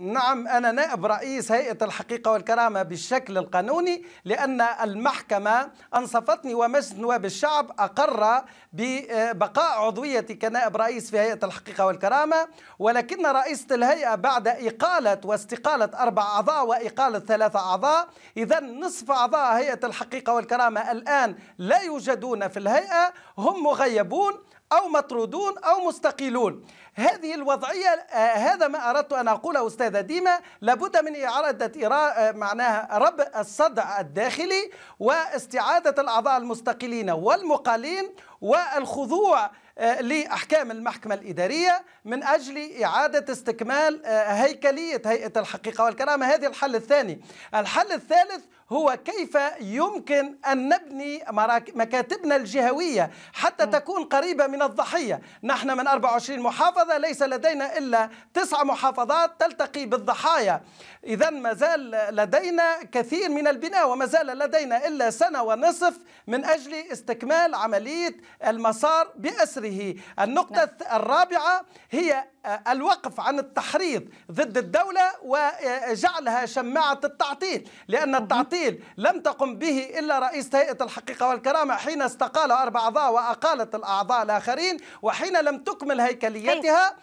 نعم أنا نائب رئيس هيئة الحقيقة والكرامة بالشكل القانوني لأن المحكمة أنصفتني ومجلس نواب الشعب أقر ببقاء عضويتي كنائب رئيس في هيئة الحقيقة والكرامة ولكن رئيسة الهيئة بعد إقالة واستقالة أربع أعضاء وإقالة ثلاثة أعضاء إذا نصف أعضاء هيئة الحقيقة والكرامة الآن لا يوجدون في الهيئة هم مغيبون أو مطرودون أو مستقيلون هذه الوضعية آه، هذا ما أردت أن أقوله أستاذة ديما لابد من إعادة آه، معناها ربع الصدع الداخلي واستعادة الأعضاء المستقيلين والمقالين والخضوع آه، لأحكام المحكمة الإدارية من أجل إعادة استكمال آه، هيكلية هيئة الحقيقة والكرامة هذه الحل الثاني الحل الثالث هو كيف يمكن أن نبني مكاتبنا الجهوية حتى تكون قريبة من الضحية نحن من 24 محافظة ليس لدينا إلا تسع محافظات تلتقي بالضحايا إذا ما زال لدينا كثير من البناء وما زال لدينا إلا سنة ونصف من أجل استكمال عملية المسار بأسره هذه النقطة نعم. الرابعة هي آه، الوقف عن التحريض ضد الدولة وجعلها شماعة التعطيل لأن التعطيل لم تقم به إلا رئيس هيئة الحقيقة والكرامة حين استقال أربع أعضاء وأقالت الأعضاء الآخرين وحين لم تكمل هيكليتها